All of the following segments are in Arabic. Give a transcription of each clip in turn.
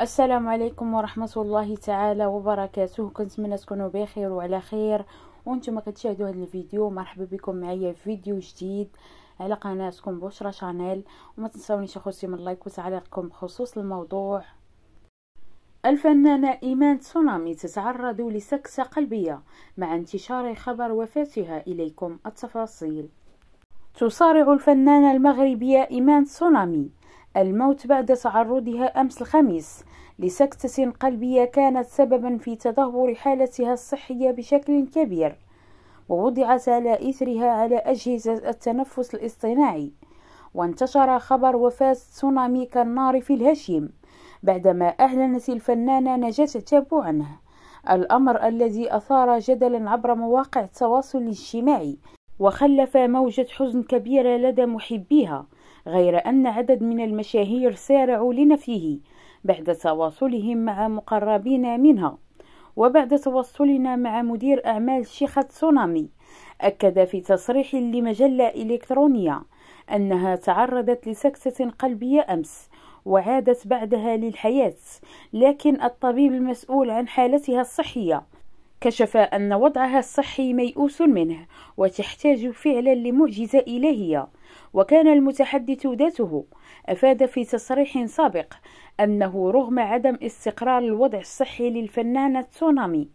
السلام عليكم ورحمة الله تعالى وبركاته كنتمنى تكونوا بخير وعلى خير وانتم كتشاهدوا هذا الفيديو مرحبا بكم معايا في فيديو جديد على قناتكم بوشرا شانيل وما تنسونيش اخوتي من لايك وتعليقكم بخصوص الموضوع الفنانة إيمان تسونامي تتعرض لسكسة قلبية مع انتشار خبر وفاتها إليكم التفاصيل تصارع الفنانة المغربية إيمان تسونامي الموت بعد تعرضها أمس الخميس لسكتة قلبية كانت سببا في تدهور حالتها الصحية بشكل كبير ووضعت على إثرها على أجهزة التنفس الاصطناعي وانتشر خبر وفاة تسونامي كالنار في الهشيم بعدما أعلنت الفنانة نجاة تابو عنه الأمر الذي أثار جدلا عبر مواقع التواصل الاجتماعي وخلف موجة حزن كبيرة لدى محبيها غير أن عدد من المشاهير سارعوا لنفيه بعد تواصلهم مع مقربين منها وبعد تواصلنا مع مدير أعمال شيخة تسونامي أكد في تصريح لمجلة إلكترونية أنها تعرضت لسكتة قلبية أمس وعادت بعدها للحياة لكن الطبيب المسؤول عن حالتها الصحية كشف أن وضعها الصحي ميؤوس منه وتحتاج فعلا لمعجزة إلهية وكان المتحدث ذاته أفاد في تصريح سابق أنه رغم عدم استقرار الوضع الصحي للفنانة تسونامي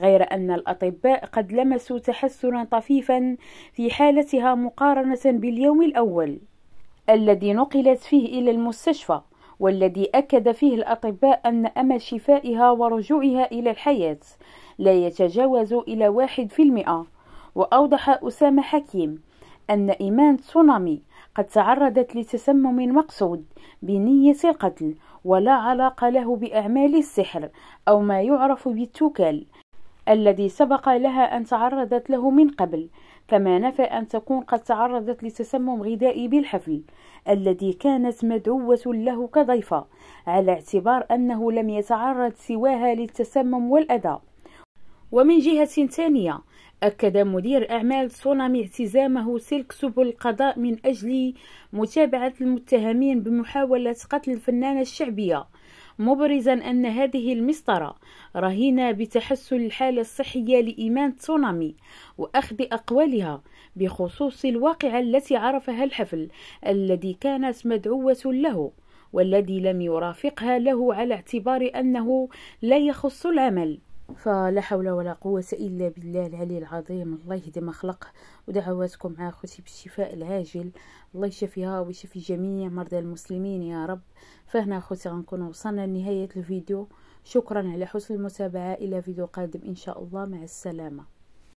غير أن الأطباء قد لمسوا تحسنا طفيفا في حالتها مقارنة باليوم الأول الذي نقلت فيه إلى المستشفى والذي أكد فيه الأطباء أن أمل شفائها ورجوعها إلى الحياة لا يتجاوز إلى واحد في المئة وأوضح أسامة حكيم أن إيمان تسونامي قد تعرضت لتسمم مقصود بنية القتل ولا علاقة له بأعمال السحر أو ما يعرف بالتوكل الذي سبق لها أن تعرضت له من قبل كما نفى أن تكون قد تعرضت لتسمم غذائي بالحفل الذي كانت مدعوة له كضيفة على اعتبار أنه لم يتعرض سواها للتسمم والأذى ومن جهة ثانية أكد مدير أعمال سونامي التزامه سلك سبل القضاء من أجل متابعة المتهمين بمحاولة قتل الفنانة الشعبية مبرزا أن هذه المسطرة رهينة بتحسن الحالة الصحية لإيمان تسونامي وأخذ أقوالها بخصوص الواقعة التي عرفها الحفل الذي كانت مدعوة له والذي لم يرافقها له على اعتبار أنه لا يخص العمل فلا حول ولا قوة إلا بالله العلي العظيم الله يهدي ما خلق ودعواتكم مع أخوتي بالشفاء العاجل الله يشفيها ويشفي جميع مرضى المسلمين يا رب فهنا أخوتي غنكون وصلنا لنهاية الفيديو شكرا على حسن المتابعة إلى فيديو قادم إن شاء الله مع السلامة